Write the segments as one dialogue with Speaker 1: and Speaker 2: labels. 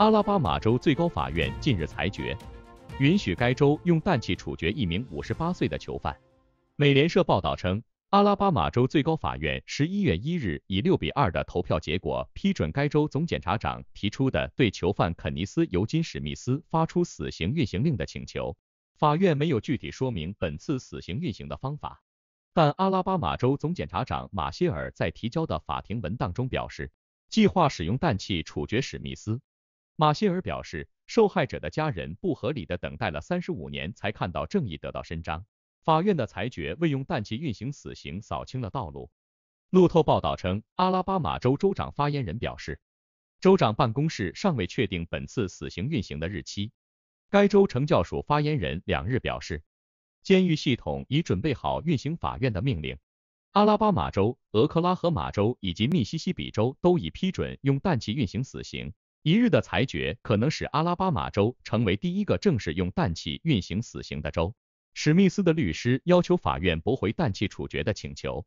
Speaker 1: 阿拉巴马州最高法院近日裁决，允许该州用氮气处决一名五十八岁的囚犯。美联社报道称，阿拉巴马州最高法院十一月一日以六比二的投票结果批准该州总检察长提出的对囚犯肯尼斯·尤金·史密斯发出死刑运行令的请求。法院没有具体说明本次死刑运行的方法，但阿拉巴马州总检察长马歇尔在提交的法庭文档中表示，计划使用氮气处决史密斯。马歇尔表示，受害者的家人不合理的等待了三十五年，才看到正义得到伸张。法院的裁决为用氮气运行死刑扫清了道路。路透报道称，阿拉巴马州州长发言人表示，州长办公室尚未确定本次死刑运行的日期。该州惩教署发言人两日表示，监狱系统已准备好运行法院的命令。阿拉巴马州、俄克拉荷马州以及密西西比州都已批准用氮气运行死刑。一日的裁决可能使阿拉巴马州成为第一个正式用氮气运行死刑的州。史密斯的律师要求法院驳回氮气处决的请求，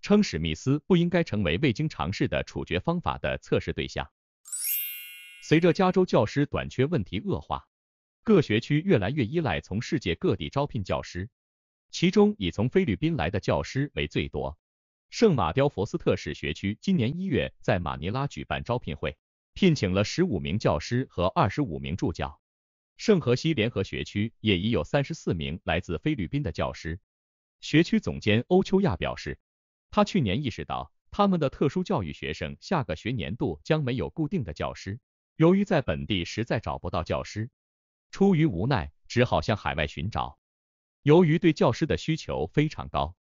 Speaker 1: 称史密斯不应该成为未经尝试的处决方法的测试对象。随着加州教师短缺问题恶化，各学区越来越依赖从世界各地招聘教师，其中以从菲律宾来的教师为最多。圣马雕佛斯特市学区今年一月在马尼拉举办招聘会。聘请了十五名教师和二十五名助教。圣荷西联合学区也已有三十四名来自菲律宾的教师。学区总监欧秋亚表示，他去年意识到他们的特殊教育学生下个学年度将没有固定的教师，由于在本地实在找不到教师，出于无奈只好向海外寻找。由于对教师的需求非常高，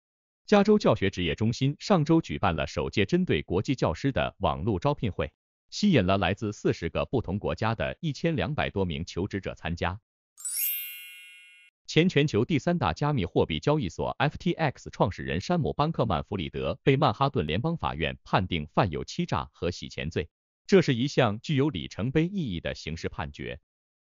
Speaker 1: 加州教学职业中心上周举办了首届针对国际教师的网络招聘会。吸引了来自四十个不同国家的一千两百多名求职者参加。前全球第三大加密货币交易所 FTX 创始人山姆·班克曼弗里德被曼哈顿联邦法院判定犯有欺诈和洗钱罪，这是一项具有里程碑意义的刑事判决，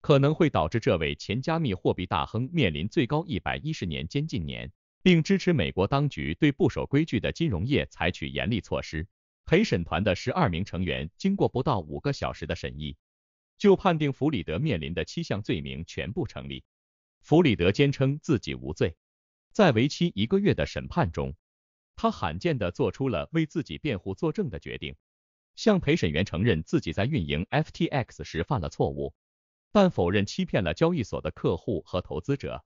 Speaker 1: 可能会导致这位前加密货币大亨面临最高一百一十年监禁年，并支持美国当局对不守规矩的金融业采取严厉措施。陪审团的十二名成员经过不到五个小时的审议，就判定弗里德面临的七项罪名全部成立。弗里德坚称自己无罪。在为期一个月的审判中，他罕见的做出了为自己辩护作证的决定，向陪审员承认自己在运营 FTX 时犯了错误，但否认欺骗了交易所的客户和投资者。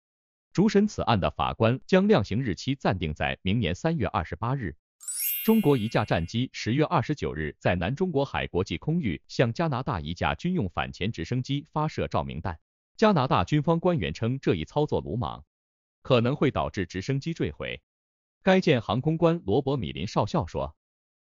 Speaker 1: 主审此案的法官将量刑日期暂定在明年三月二十八日。中国一架战机十月二十九日在南中国海国际空域向加拿大一架军用反潜直升机发射照明弹。加拿大军方官员称，这一操作鲁莽，可能会导致直升机坠毁。该舰航空官罗伯米林少校说，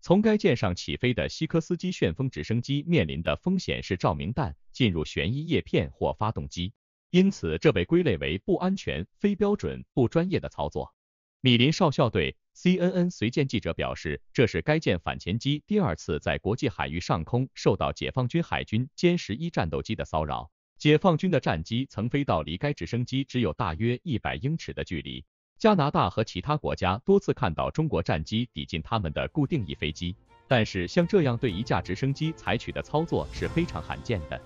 Speaker 1: 从该舰上起飞的西科斯基旋风直升机面临的风险是照明弹进入旋翼叶片或发动机，因此这被归类为不安全、非标准、不专业的操作。米林少校对。CNN 随舰记者表示，这是该舰反潜机第二次在国际海域上空受到解放军海军歼十一战斗机的骚扰。解放军的战机曾飞到离该直升机只有大约一百英尺的距离。加拿大和其他国家多次看到中国战机抵近他们的固定翼飞机，但是像这样对一架直升机采取的操作是非常罕见的。